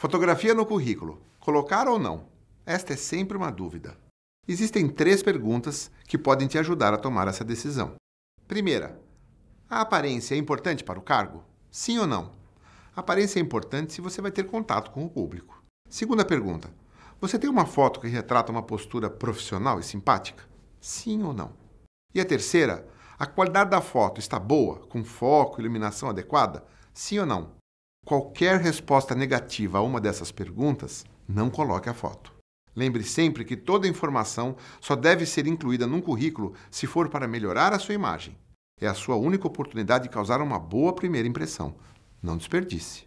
Fotografia no currículo: colocar ou não? Esta é sempre uma dúvida. Existem três perguntas que podem te ajudar a tomar essa decisão. Primeira, a aparência é importante para o cargo? Sim ou não? A aparência é importante se você vai ter contato com o público. Segunda pergunta, você tem uma foto que retrata uma postura profissional e simpática? Sim ou não? E a terceira, a qualidade da foto está boa, com foco, iluminação adequada? Sim ou não? Qualquer resposta negativa a uma dessas perguntas, não coloque a foto. Lembre sempre que toda informação só deve ser incluída num currículo se for para melhorar a sua imagem. É a sua única oportunidade de causar uma boa primeira impressão. Não desperdice.